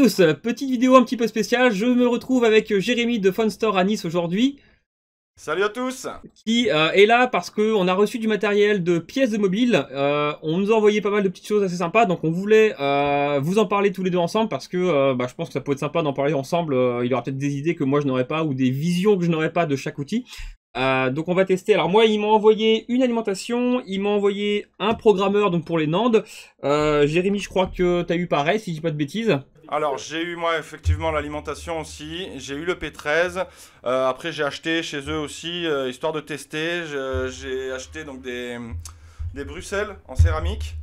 tous, euh, petite vidéo un petit peu spéciale, je me retrouve avec euh, Jérémy de Funstore à Nice aujourd'hui. Salut à tous Qui euh, est là parce qu'on a reçu du matériel de pièces de mobile, on nous a envoyé pas mal de petites choses assez sympas, donc on voulait vous en parler tous les deux ensemble parce que bah, je pense que ça peut être sympa d'en parler ensemble, il y aura peut-être des idées que moi je n'aurais pas ou des visions que je n'aurais pas de chaque outil. Euh, donc on va tester. Alors moi, ils m'ont envoyé une alimentation, ils m'ont envoyé un programmeur donc pour les Nandes. Euh, Jérémy, je crois que tu as eu pareil, si je dis pas de bêtises. Alors j'ai eu moi effectivement l'alimentation aussi, j'ai eu le P13, euh, après j'ai acheté chez eux aussi, histoire de tester, j'ai acheté donc des, Bruxelles en céramique.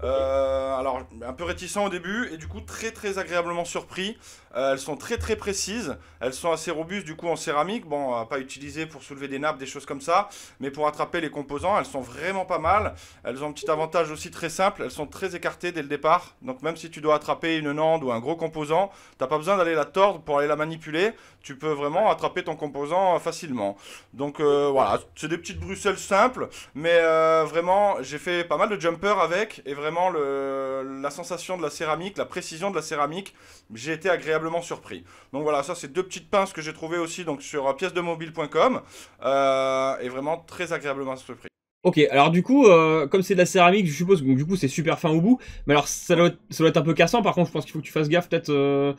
alors un peu réticent au début et du coup très très agréablement surpris. Euh, elles sont très très précises, elles sont assez robustes du coup en céramique, bon pas utilisées pour soulever des nappes, des choses comme ça, mais pour attraper les composants, elles sont vraiment pas mal. Elles ont un petit avantage aussi très simple, elles sont très écartées dès le départ, donc même si tu dois attraper une nande ou un gros composant, t'as pas besoin d'aller la tordre pour aller la manipuler, tu peux vraiment attraper ton composant euh, facilement. Donc euh, voilà, c'est des petites Bruxelles simples, mais vraiment j'ai fait pas mal de jumpers avec, et vraiment la sensation de la céramique, la précision de la céramique, j'ai été agréable surpris. Donc voilà, ça c'est deux petites pinces que j'ai trouvé aussi donc sur euh, pièce de mobile.com euh, et vraiment très agréablement surpris. Ok, alors du coup, euh, comme c'est de la céramique, je suppose que du coup c'est super fin au bout, mais alors ça doit, être, ça être un peu cassant, par contre je pense qu'il faut que tu fasses gaffe peut-être...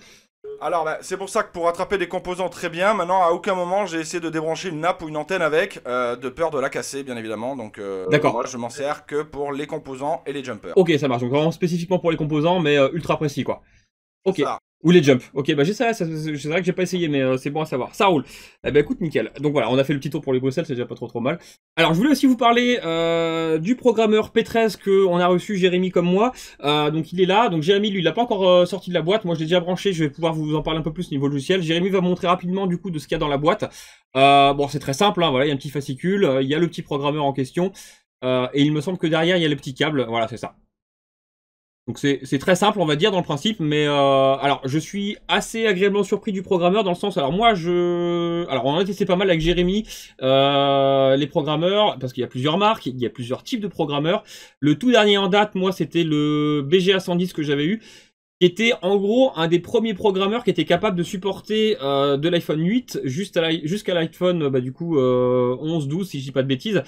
Alors ben, c'est pour ça que pour attraper des composants très bien, maintenant à aucun moment j'ai essayé de débrancher une nappe ou une antenne avec, de peur de la casser bien évidemment, donc D'accord. moi je m'en sers que pour les composants et les jumpers. Ok, ça marche, donc vraiment spécifiquement pour les composants, mais ultra précis quoi. Ok. Ou les jumps. Ok, bah ça. c'est vrai que j'ai pas essayé, mais euh, c'est bon à savoir. Ça roule. Eh ben écoute, nickel. Donc voilà, on a fait le petit tour pour les Bruxelles, c'est déjà pas trop trop mal. Alors je voulais aussi vous parler euh, du programmeur P13 on a reçu Jérémy comme moi. Euh, donc il est là. Donc Jérémy, lui, il l'a pas encore sorti de la boîte. Moi je l'ai déjà branché, je vais pouvoir vous en parler un peu plus au niveau du logiciel. Jérémy va montrer rapidement du coup de ce qu'il y a dans la boîte. bon, c'est très simple, hein, voilà, il y a un petit fascicule, il y a le petit programmeur en question. et il me semble que derrière, il y a le petit câble. Voilà, c'est ça. Donc c'est très simple, on va dire, dans le principe, mais euh, alors je suis assez agréablement surpris du programmeur dans le sens, alors moi je... Alors on en a testé pas mal avec Jérémy, euh, les programmeurs, parce qu'il y a plusieurs marques, il y a plusieurs types de programmeurs. Le tout dernier en date, moi c'était le BGA 110 que j'avais eu, qui était en gros un des premiers programmeurs qui était capable de supporter euh, de l'iPhone 8 jusqu'à l'iPhone bah, du coup 11, 12 si je dis pas de bêtises.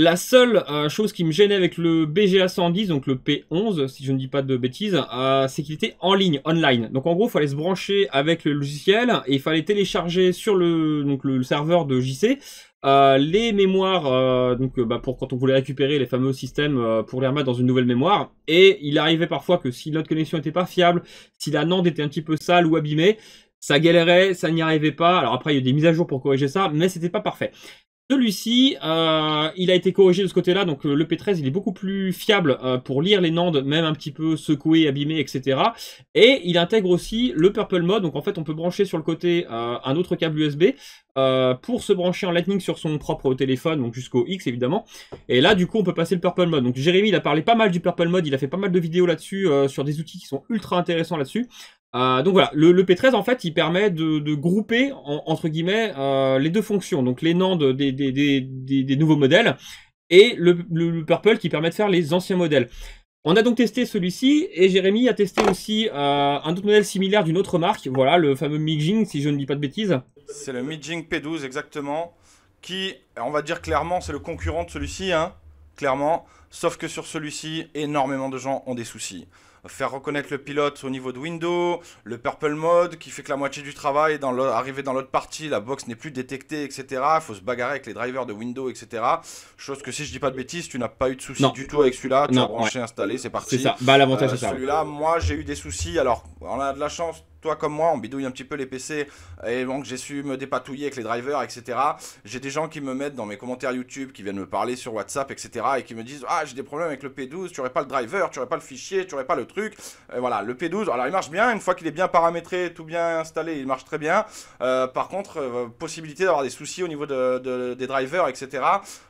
La seule euh, chose qui me gênait avec le BGA 110, donc le P11, si je ne dis pas de bêtises, euh, c'est qu'il était en ligne, online. Donc en gros, il fallait se brancher avec le logiciel et il fallait télécharger sur le, donc le, serveur de JC euh, les mémoires, donc bah, pour quand on voulait récupérer les fameux systèmes pour les remettre dans une nouvelle mémoire. Et il arrivait parfois que si notre connexion n'était pas fiable, si la NAND était un petit peu sale ou abîmée, ça galérait, ça n'y arrivait pas. Alors après, il y a eu des mises à jour pour corriger ça, mais c'était pas parfait. Celui-ci, euh, il a été corrigé de ce côté-là, donc euh, le P13, il est beaucoup plus fiable euh, pour lire les nandes, même un petit peu secoué, abîmées, etc. Et il intègre aussi le Purple Mode, donc en fait on peut brancher sur le côté un autre câble USB pour se brancher en Lightning sur son propre téléphone, donc jusqu'au X évidemment. Et là du coup on peut passer le Purple Mode. Donc Jérémy, il a parlé pas mal du Purple Mode, il a fait pas mal de vidéos là-dessus, sur des outils qui sont ultra intéressants là-dessus. Euh, donc voilà, le, P13 en fait il permet de, grouper entre guillemets euh, les deux fonctions, donc les NAND des, nouveaux modèles et le, Purple qui permet de faire les anciens modèles. On a donc testé celui-ci et Jérémy a testé aussi euh, un autre modèle similaire d'une autre marque, voilà le fameux Mijing si je ne dis pas de bêtises. C'est le Mijing P12 exactement, qui on va dire clairement c'est le concurrent de celui-ci, hein, clairement, sauf que sur celui-ci énormément de gens ont des soucis faire reconnaître le pilote au niveau de Windows, le purple mode qui fait que la moitié du travail, dans arrivé dans l'autre partie, la box n'est plus détectée, etc. Il faut se bagarrer avec les drivers de Windows, etc. Chose que si je dis pas de bêtises, tu n'as pas eu de soucis du tout avec celui-là. Tu as branché, installé, c'est parti. C'est ça. Bah, l'avantage, euh, c'est ça. Celui-là, moi, j'ai eu des soucis. Alors, on a de la chance toi comme moi, on bidouille un petit peu les PC, et donc j'ai su me dépatouiller avec les drivers, etc. J'ai des gens qui me mettent dans mes commentaires YouTube, qui viennent me parler sur WhatsApp, etc. et qui me disent Ah, j'ai des problèmes avec le P12, tu aurais pas le driver, tu aurais pas le fichier, tu aurais pas le truc. voilà, le P12, alors il marche bien, une fois qu'il est bien paramétré, tout bien installé, il marche très bien. Euh, par contre, euh, possibilité d'avoir des soucis au niveau de, des drivers, etc.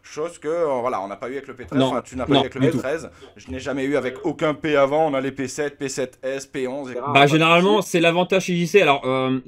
Chose que, euh, voilà, on n'a pas eu avec le P13, enfin, tu n'as pas eu avec le P13, je n'ai jamais eu avec aucun P avant, on a les P7, P7S, P11, etc. Bah, généralement, c'est l'avant chez JC, alors euh,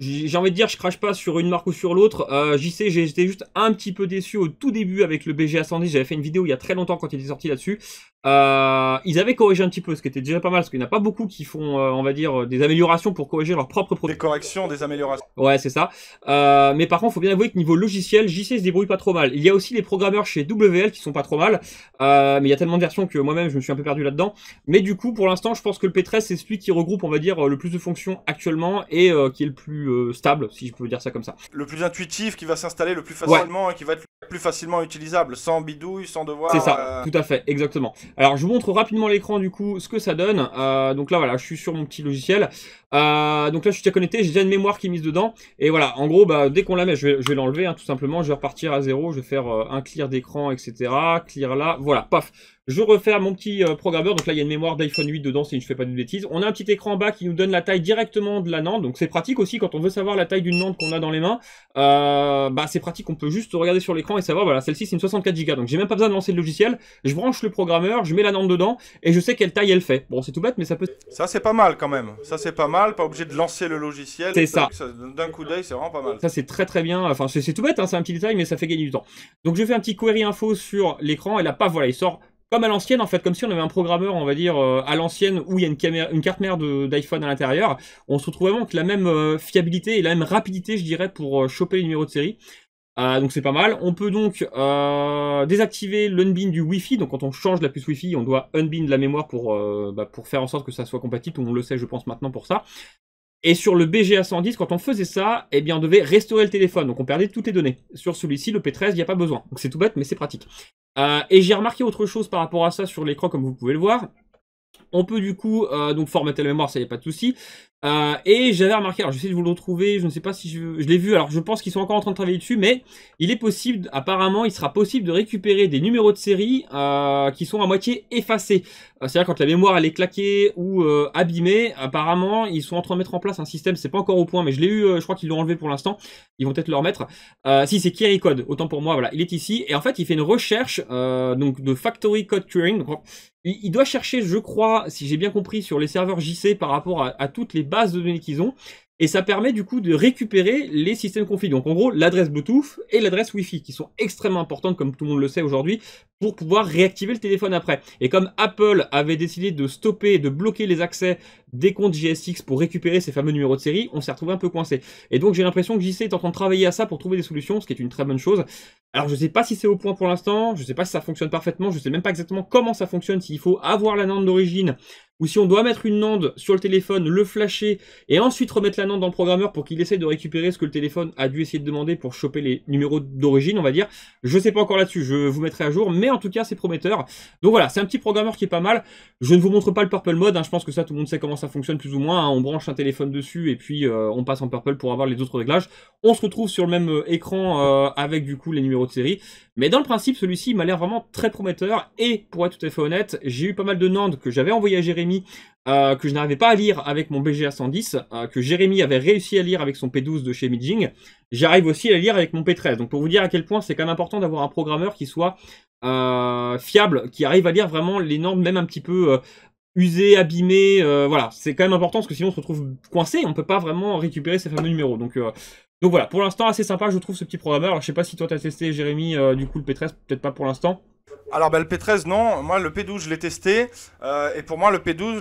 j'ai envie de dire, je crache pas sur une marque ou sur l'autre. Euh, JC, j'étais juste un petit peu déçu au tout début avec le BGA 110. J'avais fait une vidéo il y a très longtemps quand il est sorti là-dessus. Euh, ils avaient corrigé un petit peu, ce qui était déjà pas mal, parce qu'il n'y en a pas beaucoup qui font, euh, on va dire, euh, des améliorations pour corriger leurs propres produits Des corrections, des améliorations. Ouais, c'est ça. Euh, mais par contre, il faut bien avouer que niveau logiciel, JC se débrouille pas trop mal. Il y a aussi les programmeurs chez WL qui sont pas trop mal, euh, mais il y a tellement de versions que moi-même je me suis un peu perdu là-dedans. Mais du coup, pour l'instant, je pense que le P13 c'est celui qui regroupe, on va dire, le plus de fonctions actuellement et qui est le plus stable, si je peux dire ça comme ça. Le plus intuitif, qui va s'installer le plus facilement et qui va être plus facilement utilisable, sans bidouille, sans devoir. C'est ça, tout à fait, exactement. Alors je vous montre rapidement l'écran du coup ce que ça donne. Euh, donc là voilà, je suis sur mon petit logiciel. Euh, donc là je suis déjà connecté, j'ai déjà une mémoire qui est mise dedans. Et voilà, en gros bah, dès qu'on la met, je vais, l'enlever hein, tout simplement, je vais repartir à zéro, je vais faire euh, un clear d'écran, etc. Clear là, voilà, paf. Je refais mon petit programmeur, donc là il y a une mémoire d'iPhone 8 dedans si je ne fais pas de bêtises. On a un petit écran en bas qui nous donne la taille directement de la NAND, donc c'est pratique aussi quand on veut savoir la taille d'une NAND qu'on a dans les mains. bah c'est pratique, on peut juste regarder sur l'écran et savoir, voilà, celle-ci c'est une 64 Go, donc j'ai même pas besoin de lancer le logiciel. Je branche le programmeur, je mets la norme dedans et je sais quelle taille elle fait. Bon, c'est tout bête, mais ça peut. Ça, c'est pas mal quand même. Ça, c'est pas mal. Pas obligé de lancer le logiciel. C'est ça. D'un coup d'œil, c'est vraiment pas mal. Ça, c'est très très bien. Enfin, c'est tout bête, hein, c'est un petit détail, mais ça fait gagner du temps. Donc, je fais un petit query info sur l'écran et là, pas voilà, il sort comme à l'ancienne en fait, comme si on avait un programmeur, on va dire euh, à l'ancienne où il y a une, carte mère d'iPhone à l'intérieur, on se retrouve vraiment avec la même euh, fiabilité et la même rapidité, je dirais, pour euh, choper les numéros de série. Euh, donc c'est pas mal. On peut donc euh, désactiver l'unbin du Wi-Fi. Donc quand on change la puce Wi-Fi, on doit unbin la mémoire pour, euh, bah, pour faire en sorte que ça soit compatible. on le le sait, je pense, maintenant pour ça. Et sur le BGA 110, quand on faisait ça, eh bien on devait restaurer le téléphone. Donc on perdait toutes les données. Sur celui-ci, le P13, il n'y a pas besoin. Donc c'est tout bête, mais c'est pratique. et j'ai remarqué autre chose par rapport à ça sur l'écran, comme vous pouvez le voir. On peut du coup euh, donc formater la mémoire, ça y est pas de souci. Euh, et j'avais remarqué, alors j'essaie de vous le retrouver, je ne sais pas si je, l'ai vu, alors je pense qu'ils sont encore en train de travailler dessus, mais il est possible, apparemment, il sera possible de récupérer des numéros de série euh, qui sont à moitié effacés. C'est-à-dire quand la mémoire elle est claquée ou abîmée, apparemment ils sont en train de mettre en place un système, c'est pas encore au point, mais je l'ai eu, je crois qu'ils l'ont enlevé pour l'instant, ils vont peut-être le remettre. si c'est Kiri Code, autant pour moi, voilà, il est ici, et en fait il fait une recherche donc de Factory Code Turing, il doit chercher, je crois, si j'ai bien compris, sur les serveurs JC par rapport à, toutes les bases de données qu'ils ont et ça permet du coup de récupérer les systèmes config. Donc en gros, l'adresse Bluetooth et l'adresse Wi-Fi qui sont extrêmement importantes, comme tout le monde le sait aujourd'hui, pour pouvoir réactiver le téléphone après. Et comme Apple avait décidé de stopper, de bloquer les accès des comptes GSX pour récupérer ces fameux numéros de série, on s'est retrouvé un peu coincé. Et donc j'ai l'impression que JC est en train de travailler à ça pour trouver des solutions, ce qui est une très bonne chose. Alors je ne sais pas si c'est au point pour l'instant, je ne sais pas si ça fonctionne parfaitement, je ne sais même pas exactement comment ça fonctionne, s'il faut avoir la norme d'origine ou si on doit mettre une NAND sur le téléphone, le flasher, et ensuite remettre la NAND dans le programmeur pour qu'il essaie de récupérer ce que le téléphone a dû essayer de demander pour choper les numéros d'origine, on va dire. Je ne sais pas encore là-dessus, je vous mettrai à jour, mais en tout cas, c'est prometteur. Donc voilà, c'est un petit programmeur qui est pas mal. Je ne vous montre pas le Purple Mode, hein, je pense que ça, tout le monde sait comment ça fonctionne plus ou moins. Hein. On branche un téléphone dessus, et puis euh, on passe en Purple pour avoir les autres réglages. On se retrouve sur le même euh, écran euh, avec du coup les numéros de série. Mais dans le principe, celui-ci m'a l'air vraiment très prometteur, et pour être tout à fait honnête, j'ai eu pas mal de NAND que j'avais envoyé à gérer Jérémy euh, que je n'arrivais pas à lire avec mon BGA 110, euh, que Jérémy avait réussi à lire avec son P12 de chez Mijing, j'arrive aussi à lire avec mon P13. Donc pour vous dire à quel point c'est quand même important d'avoir un programmeur qui soit euh, fiable, qui arrive à lire vraiment les normes, même un petit peu usées, abîmées. voilà, c'est quand même important parce que sinon on se retrouve coincé, on ne peut pas vraiment récupérer ces fameux numéros. Donc donc voilà, pour l'instant assez sympa, je trouve ce petit programmeur. Alors je sais pas si toi t'as testé Jérémy du coup le P13, peut-être pas pour l'instant alors ben, le P13 non, moi le P12 je l'ai testé euh, et pour moi le P12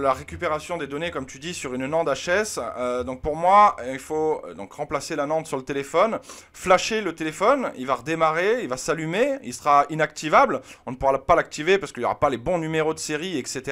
la récupération des données comme tu dis sur une NAND HS euh, donc pour moi il faut euh, donc remplacer la NAND sur le téléphone, flasher le téléphone, il va redémarrer, il va s'allumer, il sera inactivable, on ne pourra pas l'activer parce qu'il n'y aura pas les bons numéros de série etc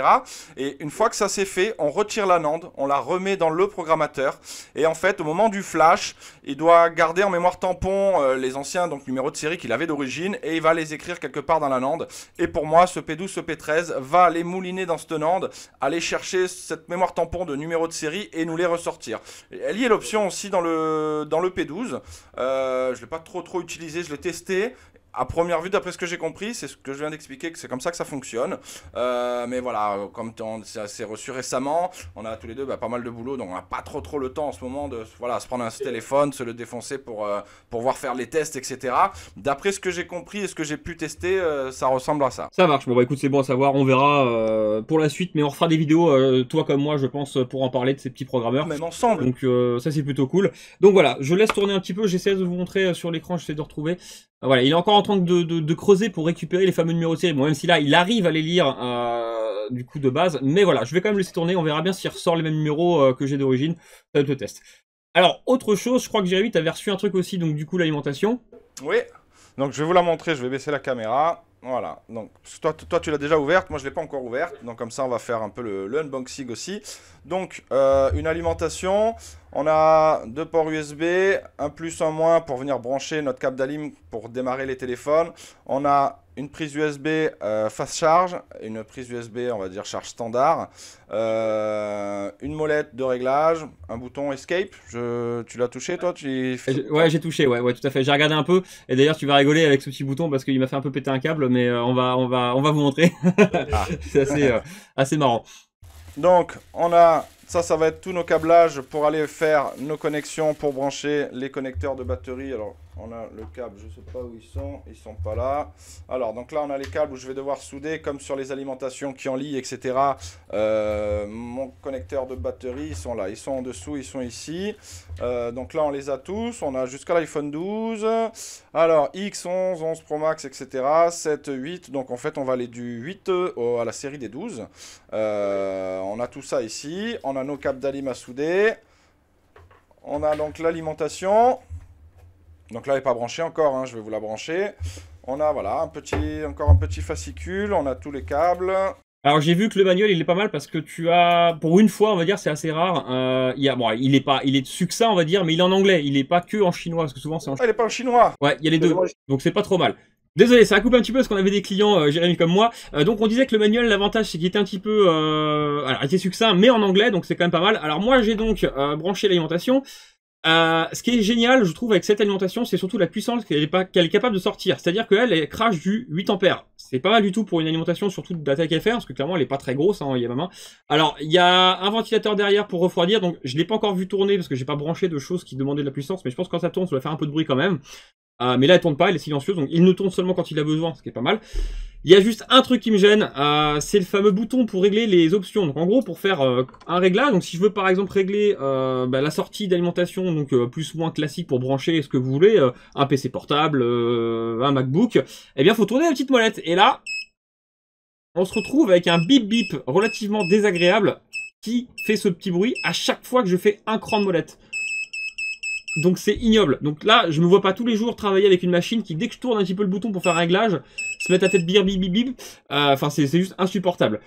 et une fois que ça c'est fait on retire la NAND, on la remet dans le programmateur et en fait au moment du flash il doit garder en mémoire tampon les anciens donc numéros de série qu'il avait d'origine et il va les écrire quelque part dans la Nande. Et pour moi, ce P12, ce P13 va aller mouliner dans cette NAND, aller chercher cette mémoire tampon de numéro de série et nous les ressortir. Elle y est l'option aussi dans le, dans le P12. Euh, je ne l'ai pas trop trop utilisé, je l'ai testé à première vue, d'après ce que j'ai compris, c'est ce que je viens d'expliquer, que c'est comme ça que ça fonctionne. Euh, mais voilà, comme c'est reçu récemment, on a tous les deux bah, pas mal de boulot, donc on n'a pas trop trop le temps en ce moment de voilà, se prendre un téléphone, se le défoncer pour, euh, pour voir faire les tests, etc. D'après ce que j'ai compris et ce que j'ai pu tester, euh, ça ressemble à ça. Ça marche, bon bah écoute, c'est bon à savoir, on verra pour la suite, mais on fera des vidéos, toi comme moi, je pense, pour en parler de ces petits programmeurs. Même ensemble. Donc ça c'est plutôt cool. Donc voilà, je laisse tourner un petit peu, j'essaie de vous montrer sur l'écran, j'essaie de retrouver. Bah voilà, il est encore en train de, creuser pour récupérer les fameux numéros de série. Bon, même si là, il arrive à les lire euh, du coup de base. Mais voilà, je vais quand même laisser tourner. On verra bien s'il ressort les mêmes numéros euh, que j'ai d'origine. Ça va être le test. Alors, autre chose, je crois que Jérémy, avais reçu un truc aussi, donc du coup, l'alimentation. Oui, donc je vais vous la montrer. Je vais baisser la caméra. Voilà, donc toi, toi tu l'as déjà ouverte, moi je ne l'ai pas encore ouverte, donc comme ça on va faire un peu le, unboxing aussi. Donc euh, une alimentation, on a deux ports USB, un plus, un moins pour venir brancher notre câble d'alim pour démarrer les téléphones. On a une prise USB euh, fast face charge, une prise USB on va dire charge standard, euh, une molette de réglage, un bouton escape. Tu l'as touché toi tu... Ouais j'ai touché, ouais, tout à fait. J'ai regardé un peu et d'ailleurs tu vas rigoler avec ce petit bouton parce qu'il m'a fait un peu péter un câble mais euh, on, va, on, va, on va vous montrer. Ah. C'est assez, assez marrant. Donc on a ça, ça va être tous nos câblages pour aller faire nos connexions, pour brancher les connecteurs de batterie. Alors on a le câble, je ne sais pas où ils sont, ils sont pas là. Alors, donc là, on a les câbles où je vais devoir souder, comme sur les alimentations qui en lient, etc. Euh, mon connecteur de batterie, ils sont là, ils sont en dessous, ils sont ici. Euh, donc là, on les a tous, on a jusqu'à l'iPhone 12. Alors, X11, 11 Pro Max, etc. 7, 8, donc en fait, on va aller du 8 euh, à la série des 12. on a tout ça ici, on a nos câbles d'alim à souder. On a donc l'alimentation. Donc là, elle n'est pas branchée encore, hein, je vais vous la brancher. On a voilà un petit, encore un petit fascicule, on a tous les câbles. Alors j'ai vu que le manuel il est pas mal parce que tu as pour une fois on va dire c'est assez rare. Euh, il bon il est pas il est succinct on va dire mais il est en anglais il n'est pas que en chinois parce que souvent c'est en. Ah, il n'est pas en chinois. Ouais il y a les deux donc c'est pas trop mal. Désolé, ça a coupé un petit peu parce qu'on avait des clients, euh, Jérémy comme moi. Euh, donc on disait que le manuel, l'avantage c'est qu'il était un petit peu, alors il était succinct, mais en anglais, donc c'est quand même pas mal. Alors moi j'ai donc branché l'alimentation. Euh, ce qui est génial, je trouve, avec cette alimentation, c'est surtout la puissance qu'elle est, pas, qu'elle capable de sortir. C'est-à-dire qu'elle, elle crache du 8 ampères. C'est pas mal du tout pour une alimentation, surtout d'attaque FR, parce que clairement, elle est pas très grosse, hein, il hein, main. Alors, il y a un ventilateur derrière pour refroidir, donc je l'ai pas encore vu tourner, parce que j'ai pas branché de choses qui demandaient de la puissance, mais je pense que quand ça tourne, ça va faire un peu de bruit quand même. Euh, mais là, elle tourne pas, elle est silencieuse, donc il ne tourne seulement quand il a besoin, ce qui est pas mal. Il y a juste un truc qui me gêne, euh, c'est le fameux bouton pour régler les options. Donc en gros, pour faire euh, un réglage, donc si je veux par exemple régler euh, bah, la sortie d'alimentation, donc plus ou moins classique pour brancher ce que vous voulez, un PC portable, un MacBook, eh bien faut tourner la petite molette. Et là, on se retrouve avec un bip bip relativement désagréable qui fait ce petit bruit à chaque fois que je fais un cran de molette. Donc c'est ignoble. Donc là, je me vois pas tous les jours travailler avec une machine qui, dès que je tourne un petit peu le bouton pour faire un réglage, se mettre la tête bim bim bim bim. Euh, enfin, c'est juste insupportable.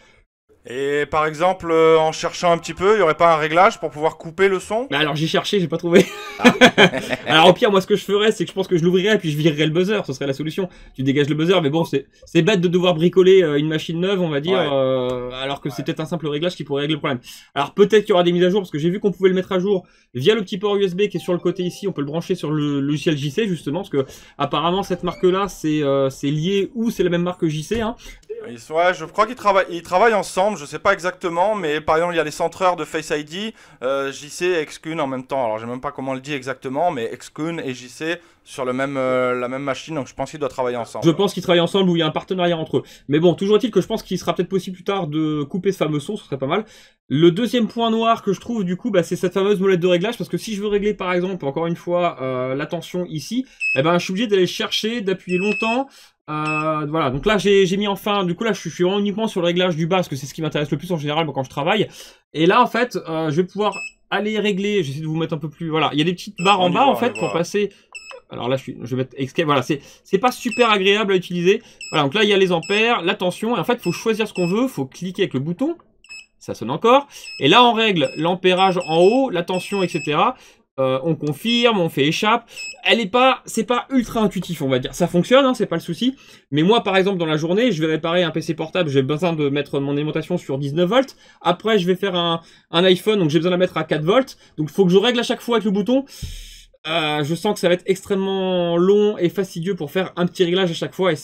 Et par exemple, euh, en cherchant un petit peu, il y aurait pas un réglage pour pouvoir couper le son Alors j'ai cherché, j'ai pas trouvé. Ah. alors au pire, moi ce que je ferais, c'est que je pense que je l'ouvrirais et puis je virerais le buzzer. Ce serait la solution. Tu dégages le buzzer, mais bon, c'est bête de devoir bricoler euh, une machine neuve, on va dire, euh, alors que c'était c'est peut-être un simple réglage qui pourrait régler le problème. Alors peut-être qu'il y aura des mises à jour parce que j'ai vu qu'on pouvait le mettre à jour via le petit port USB qui est sur le côté ici. On peut le brancher sur le logiciel JC justement parce que apparemment cette marque-là, c'est c'est lié ou c'est la même marque JC. Hein. je crois qu'ils travaillent, travaillent ensemble je sais pas exactement, mais par exemple, il y a les centreurs de Face ID, euh, JC et Excune en même temps. Alors, je sais même pas comment le dit exactement, mais Excune et JC sur le même, euh, la même machine, donc je pense qu'ils doivent travailler ensemble. Je pense qu'ils travaillent ensemble ou il y a un partenariat entre eux. Mais bon, toujours est-il que je pense qu'il sera peut-être possible plus tard de couper ce fameux son, ce serait pas mal. Le deuxième point noir que je trouve, du coup, bah, c'est cette fameuse molette de réglage, parce que si je veux régler, par exemple, encore une fois, euh, la tension ici, eh ben, je suis obligé d'aller chercher, d'appuyer longtemps, euh, voilà, donc là j'ai mis enfin, du coup là je suis uniquement sur le réglage du bas parce que c'est ce qui m'intéresse le plus en général quand je travaille. Et là en fait, euh, je vais pouvoir aller régler, j'essaie de vous mettre un peu plus, voilà, il y a des petites barres en bas en fait pour passer... Alors là je, suis, je vais mettre voilà, c'est pas super agréable à utiliser. Voilà, donc là il y a les ampères, la tension, et en fait il faut choisir ce qu'on veut, faut cliquer avec le bouton, ça sonne encore. Et là, on règle l'ampérage en haut, la tension, etc. Euh, on confirme, on fait échappe. Elle est pas, c'est pas ultra intuitif, on va dire. Ça fonctionne, hein, c'est pas le souci. Mais moi, par exemple, dans la journée, je vais réparer un PC portable, j'ai besoin de mettre mon alimentation sur 19 volts. Après, je vais faire un, un iPhone, donc j'ai besoin de la mettre à 4 volts. Donc, il faut que je règle à chaque fois avec le bouton. Euh, je sens que ça va être extrêmement long et fastidieux pour faire un petit réglage à chaque fois. Et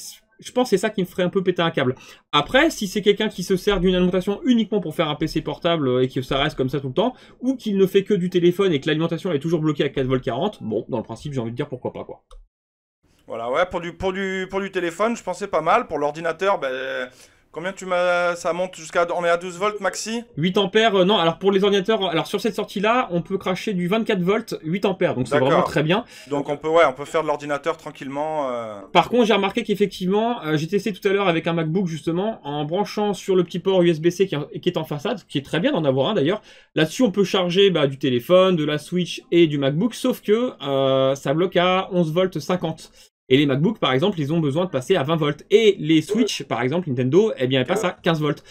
je pense que c'est ça qui me ferait un peu péter un câble. Après, si c'est quelqu'un qui se sert d'une alimentation uniquement pour faire un PC portable euh, et que ça reste comme ça tout le temps, ou qu'il ne fait que du téléphone et que l'alimentation est toujours bloquée à 4V40, bon, dans le principe, j'ai envie de dire pourquoi pas, quoi. Voilà, ouais, pour du, pour pour du téléphone, je pensais pas mal. Pour l'ordinateur, ben, Combien tu m'as ça monte jusqu'à on est à 12 volts maxi 8 ampères euh, non alors pour les ordinateurs alors sur cette sortie là on peut cracher du 24 volts 8 ampères donc c'est vraiment très bien donc on peut ouais on peut faire de l'ordinateur tranquillement euh. par contre j'ai remarqué qu'effectivement euh, j'ai testé tout à l'heure avec un MacBook justement en branchant sur le petit port USB-C qui, est en façade qui est très bien d'en avoir un d'ailleurs là-dessus on peut charger bah, du téléphone de la Switch et du MacBook sauf que ça bloque à 11 volts 50 et les MacBook, par exemple, ils ont besoin de passer à 20 volts. Et les Switch, par exemple, Nintendo, eh bien, elles passent à 15 volts.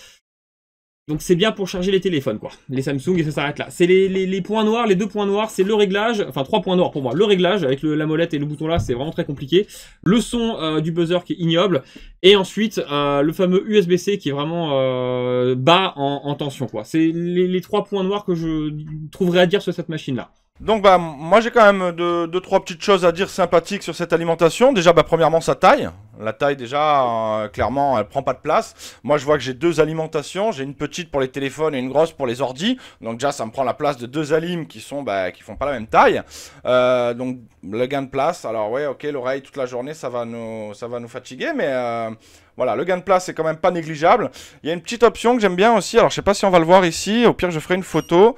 Donc c'est bien pour charger les téléphones, quoi. Les Samsung, et ça s'arrête là. C'est les, points noirs, les deux points noirs, c'est le réglage. Enfin, trois points noirs pour moi. Le réglage, avec la molette et le bouton là, c'est vraiment très compliqué. Le son euh, du buzzer qui est ignoble. Et ensuite, euh, le fameux USB-C qui est vraiment euh, bas en, tension, quoi. C'est les, les trois points noirs que je trouverais à dire sur cette machine-là. Donc bah moi j'ai quand même deux, trois petites choses à dire sympathiques sur cette alimentation. Déjà bah premièrement sa taille. La taille déjà euh, clairement elle prend pas de place. Moi je vois que j'ai deux alimentations, j'ai une petite pour les téléphones et une grosse pour les ordi. Donc déjà ça me prend la place de deux alimes qui sont bah, qui font pas la même taille. Euh, donc le gain de place, alors ouais ok l'oreille toute la journée ça va nous ça va nous fatiguer mais euh, voilà, le gain de place c'est quand même pas négligeable. Il y a une petite option que j'aime bien aussi. Alors je sais pas si on va le voir ici. Au pire je ferai une photo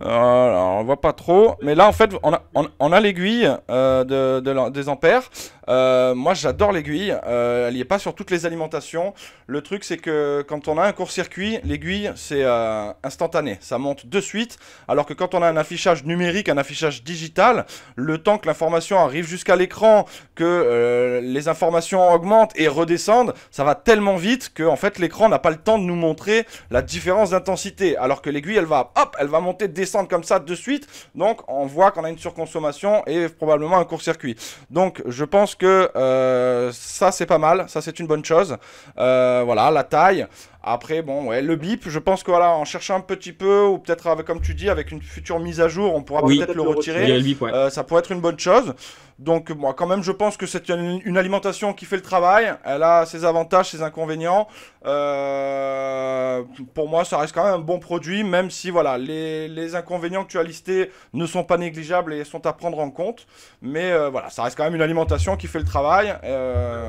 alors, on voit pas trop. Mais là, en fait, on a, on a l'aiguille euh, de, de, des ampères. Euh, moi, j'adore l'aiguille. Euh, elle n'y est pas sur toutes les alimentations. Le truc, c'est que quand on a un court-circuit, l'aiguille, c'est euh, instantané. Ça monte de suite. Alors que quand on a un affichage numérique, un affichage digital, le temps que l'information arrive jusqu'à l'écran, que les informations augmentent et redescendent, ça va tellement vite que fait, l'écran n'a pas le temps de nous montrer la différence d'intensité. Alors que l'aiguille, elle va, hop, elle va monter, descendre comme ça de suite. Donc, on voit qu'on a une surconsommation et probablement un court-circuit. Donc, je pense que euh, ça c'est pas mal, ça c'est une bonne chose. Euh, voilà, la taille. Après, bon, ouais, le bip, je pense que voilà, en cherchant un petit peu, ou peut-être avec, comme tu dis, avec une future mise à jour, on pourra peut-être le retirer. Euh, ça pourrait être une bonne chose. Donc, moi, quand même, je pense que c'est une, alimentation qui fait le travail. Elle a ses avantages, ses inconvénients. Euh, pour moi, ça reste quand même un bon produit, même si voilà, les, les, inconvénients que tu as listés ne sont pas négligeables et sont à prendre en compte. Mais euh, voilà, ça reste quand même une alimentation qui fait le travail. Euh...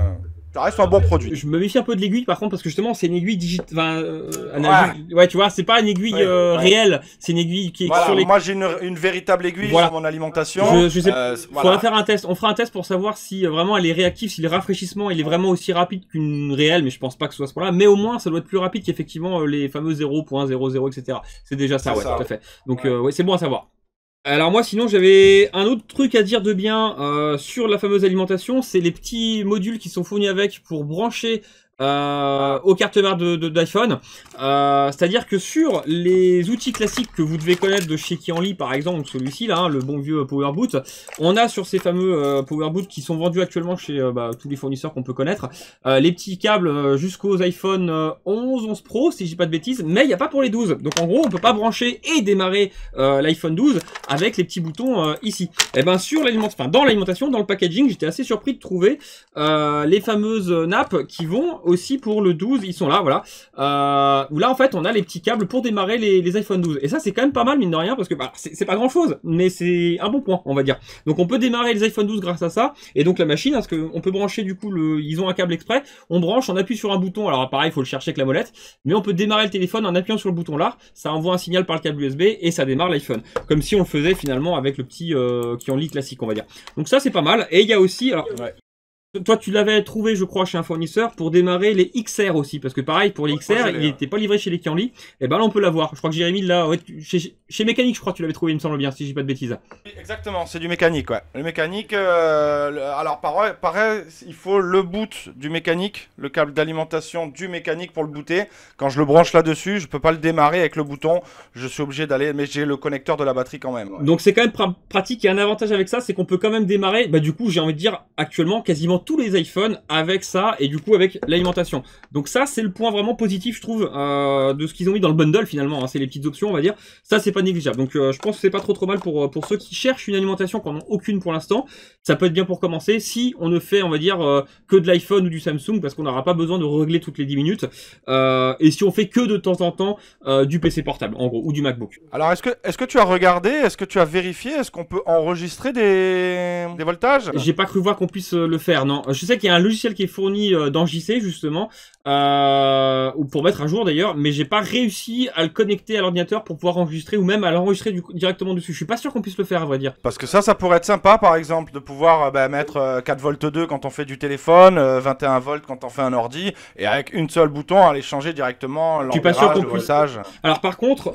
Ça reste un bon produit. Je me méfie un peu de l'aiguille par contre parce que justement c'est une aiguille digitale. Euh, ouais. tu vois, c'est pas une aiguille euh, réelle, c'est une aiguille qui est sur les. Moi j'ai une, véritable aiguille voilà. mon alimentation. Je, sais, euh, voilà. faire un test. On fera un test pour savoir si vraiment elle est réactive, si le rafraîchissement il est vraiment aussi rapide qu'une réelle, mais je pense pas que ce soit ce point-là. Mais au moins ça doit être plus rapide qu'effectivement les fameux 0.00 etc. C'est déjà ça, tout à fait. Donc ouais, c'est bon à savoir. Alors moi sinon j'avais un autre truc à dire de bien euh, sur la fameuse alimentation, c'est les petits modules qui sont fournis avec pour brancher euh, aux cartes de d'iPhone. Euh, c'est-à-dire que sur les outils classiques que vous devez connaître de chez lit par exemple, celui-ci là, hein, le bon vieux Power Boot, on a sur ces fameux euh, Power Boot qui sont vendus actuellement chez euh, bah, tous les fournisseurs qu'on peut connaître, les petits câbles jusqu'aux iPhone 11, 11 Pro, si j'ai pas de bêtises, mais il n'y a pas pour les 12. Donc en gros, on peut pas brancher et démarrer l'iPhone 12 avec les petits boutons ici. Et eh ben sur l'alimentation, dans l'alimentation, dans le packaging, j'étais assez surpris de trouver les fameuses nappes qui vont aussi pour le 12 ils sont là, voilà. Euh, où là, en fait, on a les petits câbles pour démarrer les, les iPhone 12. Et ça, c'est quand même pas mal, mine de rien, parce que bah, c'est pas grand-chose, mais c'est un bon point, on va dire. Donc, on peut démarrer les iPhone 12 grâce à ça. Et donc, la machine, parce qu'on peut brancher, du coup, le, ils ont un câble exprès. On branche, on appuie sur un bouton. Alors, pareil, il faut le chercher avec la molette. Mais on peut démarrer le téléphone en appuyant sur le bouton là. Ça envoie un signal par le câble USB et ça démarre l'iPhone. Comme si on le faisait, finalement, avec le petit euh, qui en lit classique, on va dire. Donc, ça, c'est pas mal. Et il y a aussi... Alors, toi, tu l'avais trouvé, je crois, chez un fournisseur pour démarrer les XR aussi. Parce que pareil, pour les XR, il n'était pas livré chez les Kianli. Et eh ben là, on peut l'avoir. Je crois que Jérémy, là, chez, Mécanique, je crois, que tu l'avais trouvé, il me semble bien, si je pas de bêtises. Exactement, c'est du mécanique, ouais. Le mécanique, euh, alors pareil, pareil, il faut le boot du mécanique, le câble d'alimentation du mécanique pour le booter. Quand je le branche là-dessus, je peux pas le démarrer avec le bouton. Je suis obligé d'aller, mais j'ai le connecteur de la batterie quand même. Donc c'est quand même Il pratique. Et un avantage avec ça, c'est qu'on peut quand même démarrer. Bah, du coup, j'ai envie de dire, actuellement, quasiment tous les iPhones avec ça et du coup avec l'alimentation. Donc ça c'est le point vraiment positif je trouve euh, de ce qu'ils ont mis dans le bundle finalement. Hein. C'est les petites options on va dire. Ça c'est pas négligeable. Donc euh, je pense que c'est pas trop trop mal pour, euh, pour ceux qui cherchent une alimentation qu'on n'ont aucune pour l'instant. Ça peut être bien pour commencer si on ne fait on va dire que de l'iPhone ou du Samsung parce qu'on n'aura pas besoin de régler toutes les 10 minutes. et si on fait que de temps en temps du PC portable en gros ou du MacBook. Alors est-ce que, est que tu as regardé, est-ce que tu as vérifié, est-ce qu'on peut enregistrer des, des voltages J'ai pas cru voir qu'on puisse le faire non. Euh, je sais qu'il y a un logiciel qui est fourni euh, dans JC justement, euh, pour mettre à jour d'ailleurs, mais j'ai pas réussi à le connecter à l'ordinateur pour pouvoir enregistrer ou même à l'enregistrer directement dessus. Je suis pas sûr qu'on puisse le faire à vrai dire. Parce que ça, ça pourrait être sympa par exemple de pouvoir euh, bah, mettre 4 v 2 quand on fait du téléphone, 21 volts quand on fait un ordi, et avec une seule bouton aller changer directement l'embarrage, le poussage. Alors par contre,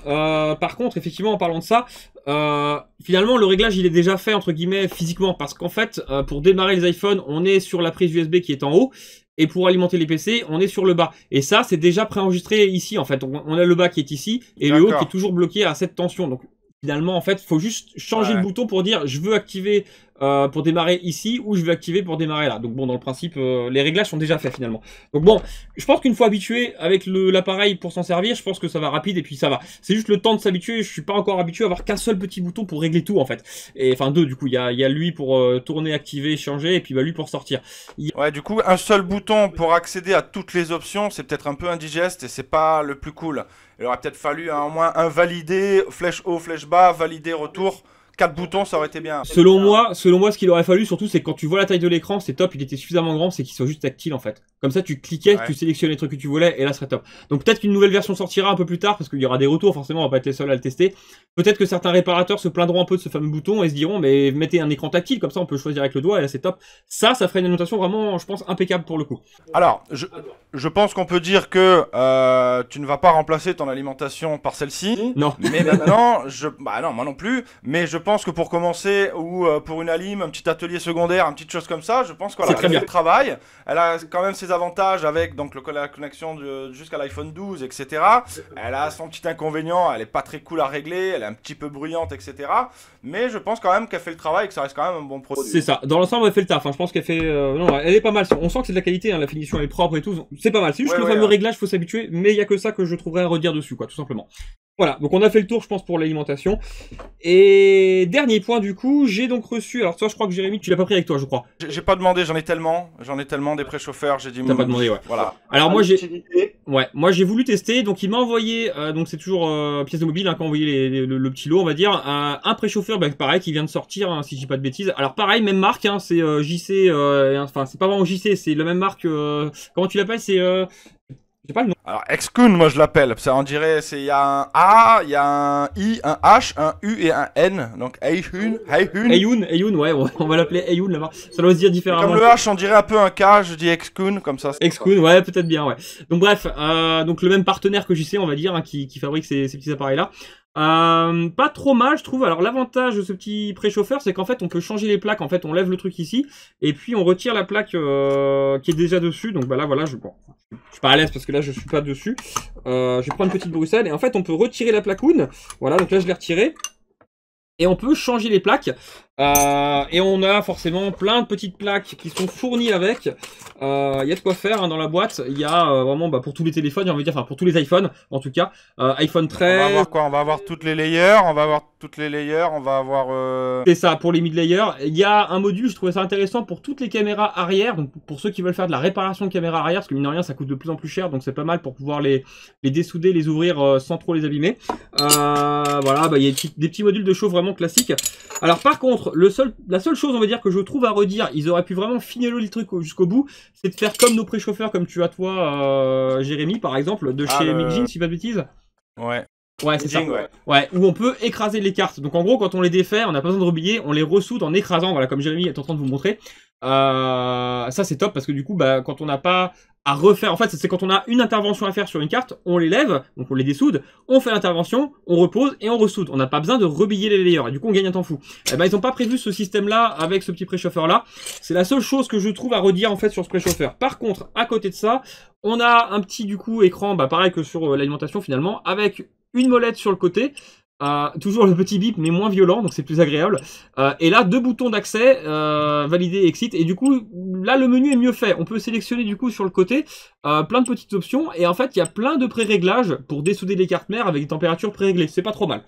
par contre, effectivement en parlant de ça, euh, finalement, le réglage, il est déjà fait, entre guillemets, physiquement, parce qu'en fait, euh, pour démarrer les iPhones, on est sur la prise USB qui est en haut, et pour alimenter les PC, on est sur le bas. Et ça, c'est déjà préenregistré ici, en fait. On, a le bas qui est ici, et le haut qui est toujours bloqué à cette tension. Donc, finalement, en fait, il faut juste changer le bouton pour dire, je veux activer euh, pour démarrer ici ou je vais activer pour démarrer là. Donc bon, dans le principe, euh, les réglages sont déjà faits finalement. Donc bon, je pense qu'une fois habitué avec l'appareil pour s'en servir, je pense que ça va rapide et puis ça va. C'est juste le temps de s'habituer, je suis pas encore habitué à avoir qu'un seul petit bouton pour régler tout en fait. Et enfin deux du coup, il y a, y a, lui pour euh, tourner, activer, changer et puis bah, lui pour sortir. Ouais, du coup, un seul bouton pour accéder à toutes les options, c'est peut-être un peu indigeste et c'est pas le plus cool. Il aurait peut-être fallu hein, au moins valider, flèche haut, flèche bas, valider, retour boutons, ça aurait été bien. Selon moi, selon moi, ce qu'il aurait fallu surtout, c'est quand tu vois la taille de l'écran, c'est top, il était suffisamment grand, c'est qu'il soit juste tactile en fait. Comme ça, tu cliquais, tu sélectionnais les trucs que tu voulais, et là, serait top. Donc peut-être qu'une nouvelle version sortira un peu plus tard, parce qu'il y aura des retours, forcément, on va pas être les seuls à le tester. Peut-être que certains réparateurs se plaindront un peu de ce fameux bouton et se diront, mais mettez un écran tactile, comme ça, on peut choisir avec le doigt, et là, c'est top. Ça, ça ferait une annotation vraiment, je pense, impeccable pour le coup. Alors, je, pense qu'on peut dire que euh, tu ne vas pas remplacer ton alimentation par celle-ci. Non. Mais maintenant, je, bah non, moi non plus, mais je pense que pour commencer, ou euh, pour une alim, un petit atelier secondaire, un petite chose comme ça, je pense qu'elle a fait le travail. Elle a quand même ses avantages avec donc, le, la connexion jusqu'à l'iPhone 12, etc. Elle a son petit inconvénient, elle est pas très cool à régler, elle est un petit peu bruyante, etc. Mais je pense quand même qu'elle fait le travail et que ça reste quand même un bon produit. C'est ça. Dans l'ensemble, elle fait le taf. enfin Je pense qu'elle fait. Euh, non, elle est pas mal. On sent que c'est de la qualité, hein. la finition est propre et tout. C'est pas mal. C'est juste le fameux réglage, faut s'habituer. Mais il y a que ça que je trouverais à redire dessus, quoi, tout simplement. Voilà, donc on a fait le tour, je pense, pour l'alimentation. Et dernier point, du coup, j'ai donc reçu. Alors, toi, je crois que Jérémy, tu l'as pas pris avec toi, je crois. J'ai pas demandé, j'en ai tellement. J'en ai tellement des préchauffeurs, j'ai dit. T'as pas mm, demandé, ouais. Voilà. Alors, ah, moi, j'ai. Ouais, moi, j'ai voulu tester. Donc, il m'a envoyé. Euh, donc, c'est toujours euh, pièce de mobile, hein, quand envoyé le, petit lot, on va dire. un préchauffeur, bah, pareil, qui vient de sortir, hein, si je dis pas de bêtises. Alors, pareil, même marque, hein, c'est euh, JC. Enfin, c'est pas vraiment JC, c'est la même marque. comment tu l'appelles C'est. J'ai pas le nom. Alors, Excoon, moi je l'appelle. Ça on dirait, c'est il y a un A, il y a un I, un H, un U et un N. Donc Ayun, hun Ayun, hun ouais, on va l'appeler Hei-Hun là-bas. Ça doit se dire différemment. comme le H, on dirait un peu un K, je dis Excoon comme ça. Excoon, ouais, peut-être bien, ouais. Donc bref, euh, donc le même partenaire que sais on va dire, hein, qui, qui fabrique ces, ces petits appareils là. Euh, pas trop mal, je trouve. Alors l'avantage de ce petit préchauffeur, c'est qu'en fait, on peut changer les plaques. En fait, on lève le truc ici, et puis on retire la plaque euh, qui est déjà dessus. Donc bah là, voilà, je, bon, suis pas à l'aise parce que là, je suis pas dessus. Euh, je vais prendre une petite Bruxelles, et en fait, on peut retirer la placoune. Voilà, donc là, je l'ai retirée et on peut changer les plaques. Euh, et on a forcément plein de petites plaques qui sont fournies avec. Il euh, y a de quoi faire hein, dans la boîte. Il y a euh, vraiment bah, pour tous les téléphones, j'ai envie de dire, enfin pour tous les iPhones en tout cas. iPhone 13. On va avoir quoi On va avoir toutes les layers, on va avoir toutes les layers, on va avoir... C'est ça, pour les mid-layers. Il y a un module, je trouvais ça intéressant pour toutes les caméras arrière. Donc pour ceux qui veulent faire de la réparation de caméras arrière, parce que mine de rien ça coûte de plus en plus cher, donc c'est pas mal pour pouvoir les, les dessouder, les ouvrir sans trop les abîmer voilà, bah, il y a des petits modules de show vraiment classiques. Alors par contre, le seul, la seule chose, on va dire, que je trouve à redire, ils auraient pu vraiment finir le truc jusqu'au bout, c'est de faire comme nos préchauffeurs, comme tu as toi, euh, Jérémy, par exemple, de ah, chez le... si pas de bêtises. Ouais. Ouais, c'est ça. Ouais. où on peut écraser les cartes. Donc en gros, quand on les défait, on n'a pas besoin de rebiller, on les ressoute en écrasant, voilà, comme Jérémy est en train de vous montrer. Euh, ça c'est top parce que du coup bah, quand on n'a pas à refaire. En fait, c'est quand on a une intervention à faire sur une carte, on les lève, donc on les dessoude, on fait l'intervention, on repose et on ressoude. On n'a pas besoin de rebiller les layers et du coup on gagne un temps fou. Eh ben, ils n'ont pas prévu ce système-là avec ce petit préchauffeur là. C'est la seule chose que je trouve à redire en fait sur ce préchauffeur. Par contre, à côté de ça, on a un petit du coup écran, bah, pareil que sur euh, l'alimentation finalement, avec une molette sur le côté euh, toujours le petit bip, mais moins violent, donc c'est plus agréable. Euh, et là, deux boutons d'accès, euh, valider, exit. Et du coup, là, le menu est mieux fait. On peut sélectionner du coup sur le côté euh, plein de petites options. Et en fait, il y a plein de pré-réglages pour dessouder les cartes mères avec des températures pré-réglées. C'est pas trop mal.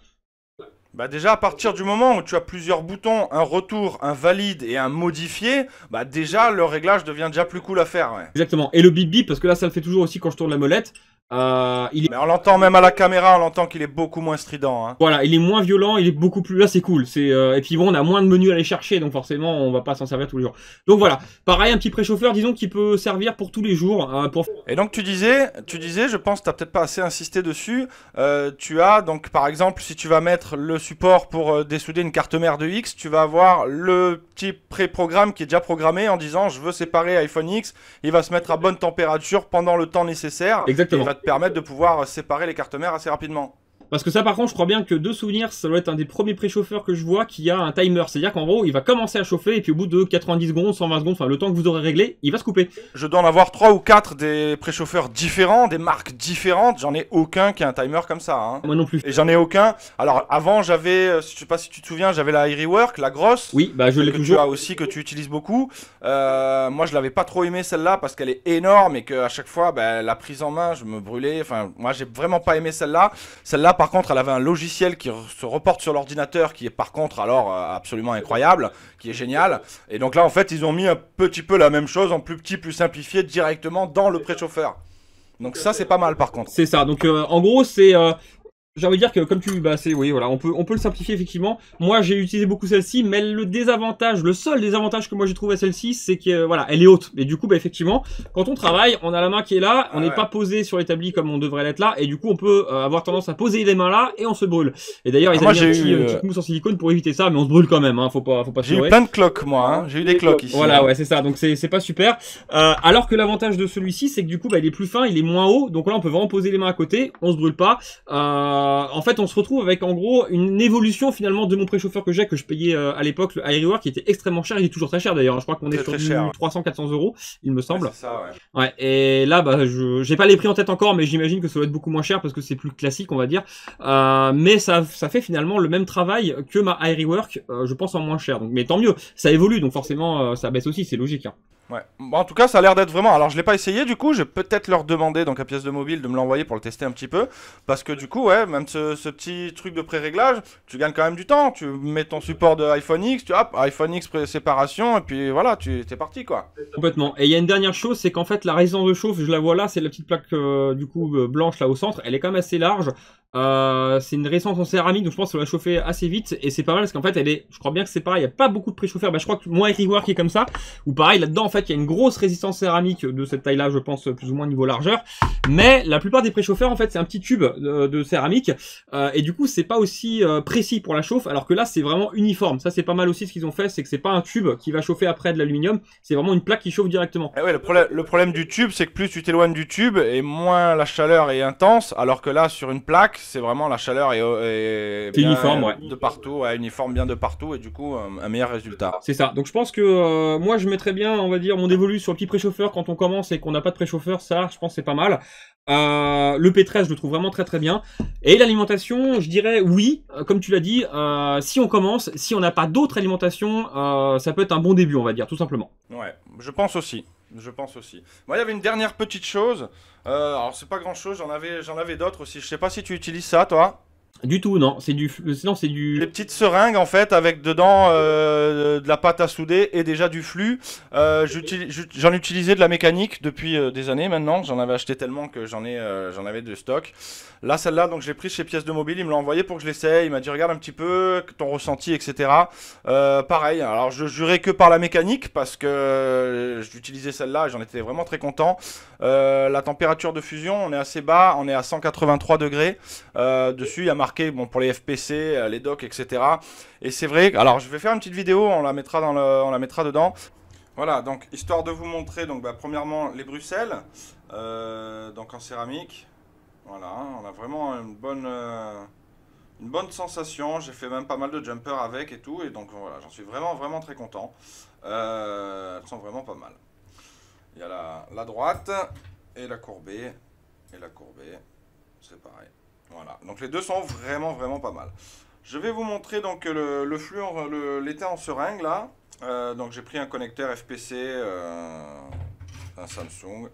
Bah déjà à partir du moment où tu as plusieurs boutons, un retour, un valide et un Modifier, bah déjà le réglage devient déjà plus cool à faire. Exactement. Et le bip bip parce que là ça le fait toujours aussi quand je tourne la molette. Euh, il est... on l'entend même à la caméra, on l'entend qu'il est beaucoup moins strident. Hein. Voilà, il est moins violent, il est beaucoup plus là, c'est cool. C'est euh, et puis bon, on a moins de menus à aller chercher, donc forcément, on va pas s'en servir tous les jours. Donc voilà, pareil, un petit préchauffeur, disons, qui peut servir pour tous les jours. Hein, pour... Et donc tu disais, tu disais, je pense, t'as peut-être pas assez insisté dessus. Euh, tu as donc par exemple, si tu vas mettre le support pour euh, dessouder une carte mère de X, tu vas avoir le petit pré-programme qui est déjà programmé en disant, je veux séparer iPhone X, il va se mettre à bonne température pendant le temps nécessaire. Exactement. va permettre de pouvoir séparer les cartes mères assez rapidement. Parce que ça, par contre, je crois bien que de souvenirs ça doit être un des premiers préchauffeurs que je vois qui a un timer. C'est-à-dire qu'en gros, il va commencer à chauffer et puis au bout de 90 secondes, 120 secondes, enfin le temps que vous aurez réglé, il va se couper. Je dois en avoir 3 ou 4 des préchauffeurs différents, des marques différentes. J'en ai aucun qui a un timer comme ça. Hein. Moi non plus. Et j'en ai aucun. Alors avant, j'avais, euh, je sais pas si tu te souviens, j'avais la Work, la grosse. Oui, bah je l'ai toujours. Tu as aussi que tu utilises beaucoup. Euh, moi, je l'avais pas trop aimé celle-là parce qu'elle est énorme et qu'à chaque fois, bah, la prise en main, je me brûlais. Enfin, moi, j'ai vraiment pas aimé celle-là. Celle-là, par contre, elle avait un logiciel qui se reporte sur l'ordinateur, qui est par contre alors euh, absolument incroyable, qui est génial. Et donc là, en fait, ils ont mis un petit peu la même chose en plus petit, plus simplifié directement dans le préchauffeur. Donc ça, c'est pas mal par contre. C'est ça. Donc euh, en gros, c'est euh, j'ai envie de dire que comme tu bah c'est oui voilà on peut on peut le simplifier effectivement moi j'ai utilisé beaucoup celle-ci mais le désavantage le seul désavantage que moi j'ai trouvé à celle-ci c'est que euh, voilà elle est haute et du coup bah effectivement quand on travaille on a la main qui est là on n'est pas posé sur l'établi comme on devrait l'être là et du coup on peut euh, avoir tendance à poser les mains là et on se brûle et d'ailleurs ah, ils avaient mis un petit, euh, mousse en silicone pour éviter ça mais on se brûle quand même hein faut pas faut pas j'ai eu plein de cloques moi hein. j'ai eu des cloques ici voilà hein. ouais c'est ça donc c'est pas super alors que l'avantage de celui-ci c'est que du coup bah il est plus fin il est moins haut donc là on peut vraiment poser les mains à côté on se brûle pas euh, en fait, on se retrouve avec en gros une évolution finalement de mon préchauffeur que j'ai, que je payais euh, à l'époque, le qui était extrêmement cher. Il est toujours très cher d'ailleurs. Je crois qu'on est sur 300-400 euros, il me semble. et là, bah, je j'ai pas les prix en tête encore, mais j'imagine que ça va être beaucoup moins cher parce que c'est plus classique, on va dire. Euh, mais ça, fait finalement le même travail que ma iRework, je pense en moins cher. Donc, mais tant mieux, ça évolue, donc forcément, ça baisse aussi, c'est logique. Hein. Ouais. Bah, en tout cas, ça a l'air d'être vraiment. Alors, je l'ai pas essayé du coup. Je vais peut-être leur demander donc à pièce de mobile de me l'envoyer pour le tester un petit peu. Parce que du coup, ouais, même ce, petit truc de pré-réglage, tu gagnes quand même du temps. Tu mets ton support de iPhone X, tu hop, iPhone X séparation, et puis voilà, tu es parti quoi. Complètement. Et il y a une dernière chose, c'est qu'en fait, la raison de chauffe, je la vois là, c'est la petite plaque euh, du coup euh, blanche là au centre. Elle est quand même assez large. Euh, c'est une résistance en céramique, donc je pense ça va chauffer assez vite. Et c'est pas mal parce qu'en fait, elle est, je crois bien que c'est pareil, il n'y a pas beaucoup de préchauffeurs. Bah, je crois que moi, qui est comme ça. Ou pareil, là-dedans, en fait, il y a une grosse résistance céramique de cette taille-là, je pense, plus ou moins niveau largeur. Mais la plupart des préchauffeurs, en fait, c'est un petit tube euh, de, céramique. Euh, et du coup, c'est pas aussi précis pour la chauffe, alors que là, c'est vraiment uniforme. Ça, c'est pas mal aussi ce qu'ils ont fait, c'est que c'est pas un tube qui va chauffer après de l'aluminium, c'est vraiment une plaque qui chauffe directement. Eh ouais, le, problème, le problème du tube, c'est que plus tu t'éloignes du tube, et moins la chaleur est intense, alors que là, sur une plaque, c'est vraiment la chaleur et uniforme, de partout, ouais, uniforme bien de partout et du coup un, meilleur résultat. C'est ça. Donc je pense que euh, moi je mettrais bien, on va dire, mon dévolu sur le petit préchauffeur quand on commence et qu'on n'a pas de préchauffeur, ça je pense c'est pas mal. Euh, le P13 je le trouve vraiment très très bien. Et l'alimentation, je dirais oui, euh, comme tu l'as dit, si on commence, si on n'a pas d'autres alimentations, ça peut être un bon début, on va dire, tout simplement. Ouais, je pense aussi. Je pense aussi. Moi, il y avait une dernière petite chose. Euh, alors, c'est pas grand chose, j'en avais, j'en avais d'autres aussi. Je sais pas si tu utilises ça, toi. Du tout, non. C'est du, euh, sinon c'est du. Des petites seringues en fait, avec dedans euh, de la pâte à souder et déjà du flux. Euh, j'en utilisais de la mécanique depuis euh, des années maintenant. J'en avais acheté tellement que j'en ai, j'en avais de stock. Là, celle-là, donc j'ai pris chez Pièces de Mobile. Il me l'a envoyé pour que je l'essaye. Il m'a dit regarde un petit peu ton ressenti, etc. pareil. Alors je jurais que par la mécanique parce que j'utilisais celle-là et j'en étais vraiment très content. la température de fusion, on est assez bas. On est à 183 degrés. dessus, il y a marqué bon, pour les FPC, euh, les docs, etc. Et c'est vrai, alors je vais faire une petite vidéo, on la mettra, dans on la mettra dedans. Voilà, donc histoire de vous montrer, donc bah, premièrement les Bruxelles, euh, donc en céramique. Voilà, hein, on a vraiment une bonne, euh, une bonne sensation. J'ai fait même pas mal de jumpers avec et tout, et donc voilà, j'en suis vraiment vraiment très content. elles sont vraiment pas mal. Il y a la, la droite et la courbée et la courbée, c'est pareil. Voilà, donc les deux sont vraiment, vraiment pas mal. Je vais vous montrer donc le, l'état en seringue là. Euh, donc j'ai pris un connecteur FPC, euh, un Samsung.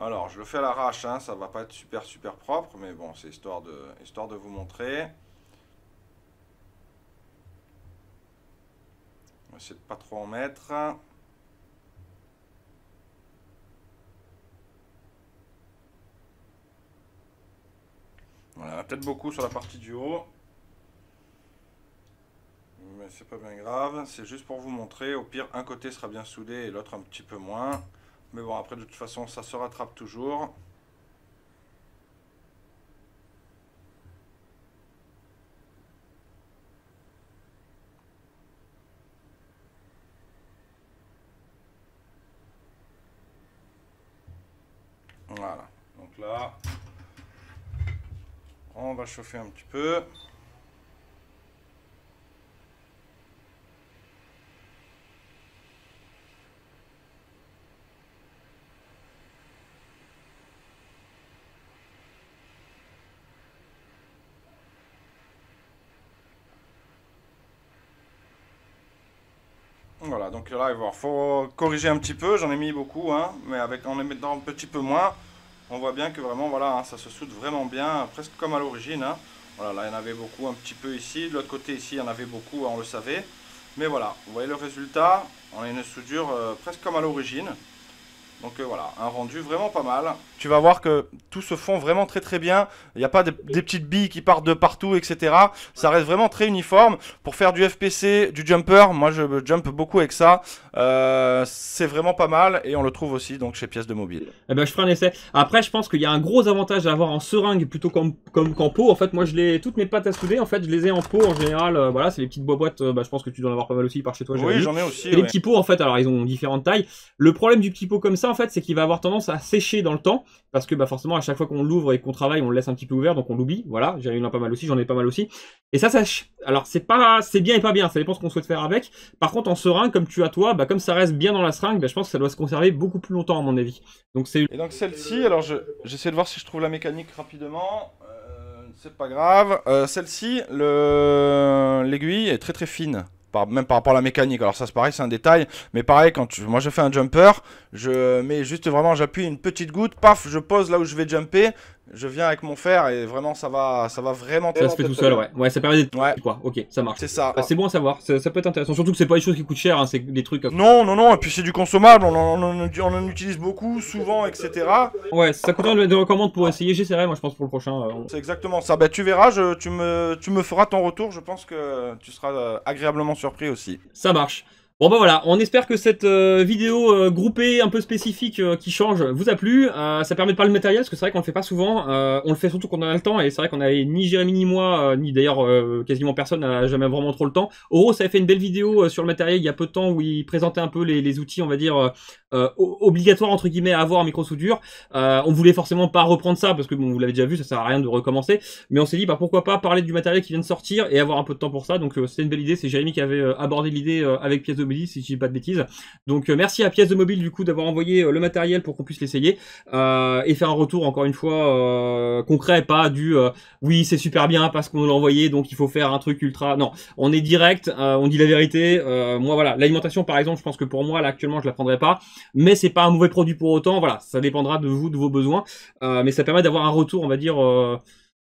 Alors je le fais à l'arrache, hein, ça va pas être super super propre, mais bon c'est histoire de, histoire de vous montrer. On va essayer de pas trop en mettre. Voilà, peut-être beaucoup sur la partie du haut. Mais c'est pas bien grave, c'est juste pour vous montrer. Au pire, un côté sera bien soudé et l'autre un petit peu moins. Mais bon, après, de toute façon, ça se rattrape toujours. Voilà, donc là, on va chauffer un petit peu. Voilà, donc là, il faut corriger un petit peu. J'en ai mis beaucoup, hein, mais avec, en les mettant un petit peu moins on voit bien que vraiment, voilà, hein, ça se soude vraiment bien, presque comme à l'origine. Hein. Voilà, là, il y en avait beaucoup un petit peu ici. De l'autre côté, ici, il y en avait beaucoup, hein, on le savait. Mais voilà, vous voyez le résultat. On a une soudure euh, presque comme à l'origine. Donc euh, voilà, un rendu vraiment pas mal. Tu vas voir que tout se fond vraiment très très bien. Il n'y a pas des petites billes qui partent de partout, etc. Ça reste vraiment très uniforme. Pour faire du FPC, du jumper, moi je jump beaucoup avec ça. Euh, c'est vraiment pas mal et on le trouve aussi donc chez pièces de mobile. Eh ben, je ferai un essai. Après, je pense qu'il y a un gros avantage à avoir en seringue plutôt qu'en comme, pot. En fait, moi je l'ai toutes mes pattes à souder. En fait, je les ai en pot en général. Euh, voilà, c'est les petites boîtes. Bah, je pense que tu dois en avoir pas mal aussi par chez toi. Oui, j'en ai aussi. Les petits pots, en fait, alors ils ont différentes tailles. Le problème du petit pot comme ça, en fait, c'est qu'il va avoir tendance à sécher dans le temps, parce que bah, forcément à chaque fois qu'on l'ouvre et qu'on travaille, on le laisse un petit peu ouvert, donc on l'oublie, voilà, j'ai ai pas mal aussi, j'en ai pas mal aussi, et ça sèche. Alors c'est pas, c'est bien et pas bien, ça dépend ce qu'on souhaite faire avec. Par contre en seringue, comme tu as toi, bah, comme ça reste bien dans la seringue, bah, je pense que ça doit se conserver beaucoup plus longtemps à mon avis. Donc c'est. Et donc celle-ci, alors j'essaie de voir si je trouve la mécanique rapidement. Euh, c'est pas grave. Euh, celle-ci, l'aiguille est très très fine par, même par rapport à la mécanique. Alors ça c'est pareil, c'est un détail, mais pareil, quand moi je fais un jumper, je mets juste vraiment, j'appuie une petite goutte, paf, je pose là où je vais jumper, je viens avec mon fer et vraiment ça va, ça va vraiment. Ça se fait tout seul, ouais. Ouais, ça permet de ouais. quoi. Ok, ça marche. C'est ça. Bah, c'est bon à savoir. Ça, peut être intéressant. Surtout que c'est pas des choses qui coûtent cher, hein, c'est des trucs. Hein. Non, non, non. Et puis c'est du consommable. On en, utilise beaucoup, souvent, etc. Ouais, ça coûte rien de recommande pour essayer j'essaierai, moi je pense pour le prochain. Euh, c'est exactement ça. Bah tu verras, je, tu me, tu me feras ton retour. Je pense que tu seras euh, agréablement surpris aussi. Ça marche. Bon bah voilà, on espère que cette euh, vidéo euh, groupée, un peu spécifique, euh, qui change, vous a plu. ça permet de parler de matériel, parce que c'est vrai qu'on le fait pas souvent. on le fait surtout quand on a le temps, et c'est vrai qu'on avait ni Jérémy ni moi, ni d'ailleurs quasiment personne n'a jamais vraiment trop le temps. Oro, ça avait fait une belle vidéo sur le matériel il y a peu de temps, où il présentait un peu les, outils, on va dire, obligatoires, entre guillemets, à avoir en micro-soudure. on voulait forcément pas reprendre ça, parce que bon, vous l'avez déjà vu, ça sert à rien de recommencer. Mais on s'est dit, bah pourquoi pas parler du matériel qui vient de sortir, et avoir un peu de temps pour ça. Donc c'est une belle idée, c'est Jérémy qui avait abordé l'idée avec pièce de si je pas de bêtises. Donc euh, merci à Pièce de Mobile du coup d'avoir envoyé euh, le matériel pour qu'on puisse l'essayer euh, et faire un retour encore une fois concret, pas du oui c'est super bien parce qu'on l'a envoyé donc il faut faire un truc ultra. Non, on est direct, on dit la vérité. moi voilà, l'alimentation par exemple, je pense que pour moi là actuellement je la prendrai pas, mais c'est pas un mauvais produit pour autant. Voilà, ça dépendra de vous, de vos besoins, mais ça permet d'avoir un retour on va dire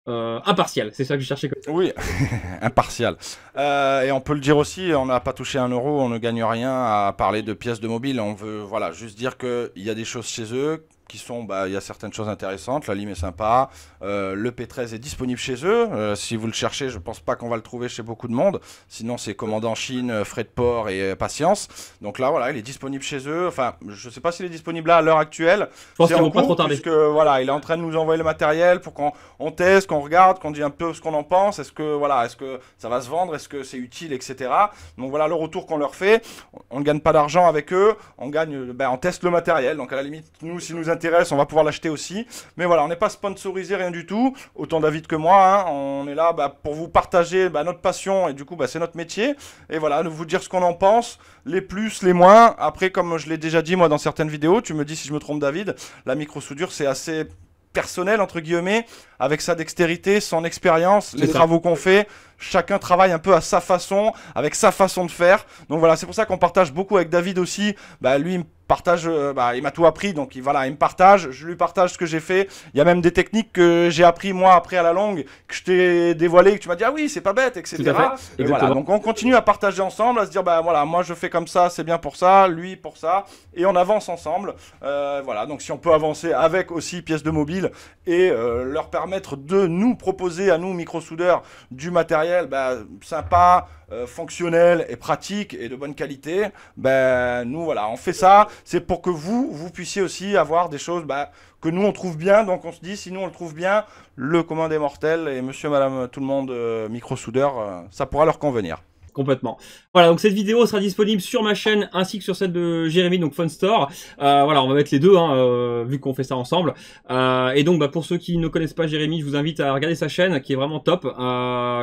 euh, impartial, c'est ça que je cherchais. Oui, impartial. Euh, et on peut le dire aussi, on n'a pas touché un euro, on ne gagne rien à parler de pièces de mobile. On veut voilà, juste dire qu'il y a des choses chez eux qui sont, bah, il y a certaines choses intéressantes, la Lime est sympa, euh, le P13 est disponible chez eux, euh, si vous le cherchez, je pense pas qu'on va le trouver chez beaucoup de monde, sinon c'est commandant Chine, euh, frais de port et patience, donc là voilà, il est disponible chez eux, enfin je sais pas s'il est disponible là à l'heure actuelle, je pense pas trop voilà, il est en train de nous envoyer le matériel pour qu'on teste, qu'on regarde, qu'on dit un peu ce qu'on en pense, est-ce que, voilà, est-ce que ça va se vendre, est-ce que c'est utile, etc. Donc voilà le retour qu'on leur fait, on ne gagne pas d'argent avec eux, on gagne, ben, on teste le matériel, donc à la limite, nous, si nous on va pouvoir l'acheter aussi. Mais voilà, on n'est pas sponsorisé, rien du tout. Autant David que moi, hein, on est là bah, pour vous partager bah, notre passion et du coup, bah, c'est notre métier. Et voilà, vous dire ce qu'on en pense, les plus, les moins. Après, comme je l'ai déjà dit moi dans certaines vidéos, tu me dis si je me trompe, David, la micro-soudure, c'est assez personnel entre guillemets, avec sa dextérité, son expérience, les travaux qu'on fait. Chacun travaille un peu à sa façon, avec sa façon de faire. Donc voilà, c'est pour ça qu'on partage beaucoup avec David aussi. Bah lui, partage, euh, bah, il m'a tout appris, donc voilà, il me partage, je lui partage ce que j'ai fait. Il y a même des techniques que j'ai appris moi après à la longue, que je t'ai dévoilé, que tu m'as dit ah oui, c'est pas bête, etc. voilà, donc on continue à partager ensemble, à se dire bah voilà, moi je fais comme ça, c'est bien pour ça, lui pour ça, et on avance ensemble. Euh, voilà, donc si on peut avancer avec aussi pièces de mobile et euh, leur permettre de nous proposer à nous micro soudeurs du matériel bah, sympa euh, fonctionnel et pratique et de bonne qualité, ben nous voilà, on fait ça. C'est pour que vous, vous puissiez aussi avoir des choses ben, que nous on trouve bien. Donc on se dit, si nous on le trouve bien, le commun des mortels et monsieur, madame, tout le monde, euh, micro soudeur, euh, ça pourra leur convenir complètement. Voilà, donc cette vidéo sera disponible sur ma chaîne ainsi que sur celle de Jérémy, donc Fun Store. Euh, voilà, on va mettre les deux, hein, euh, vu qu'on fait ça ensemble. Euh, et donc, bah, pour ceux qui ne connaissent pas Jérémy, je vous invite à regarder sa chaîne, qui est vraiment top,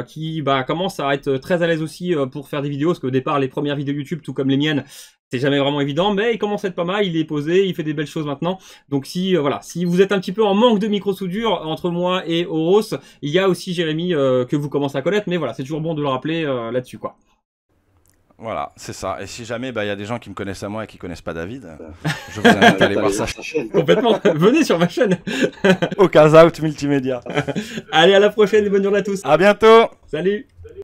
qui bah, commence à être très à l'aise aussi pour faire des vidéos, parce qu'au départ, les premières vidéos YouTube, tout comme les miennes, c'est jamais vraiment évident, mais il commence à être pas mal, il est posé, il fait des belles choses maintenant. Donc si euh, voilà, si vous êtes un petit peu en manque de micro-soudure entre moi et Horos, il y a aussi Jérémy euh, que vous commencez à connaître, mais voilà, c'est toujours bon de le rappeler euh, là-dessus quoi. Voilà, c'est ça. Et si jamais bah, il y a des gens qui me connaissent à moi et qui connaissent pas David, je vous invite à aller voir sa chaîne. Complètement, venez sur ma chaîne. Au out Multimédia. Allez, à la prochaine et bonne journée à tous. À bientôt. Salut.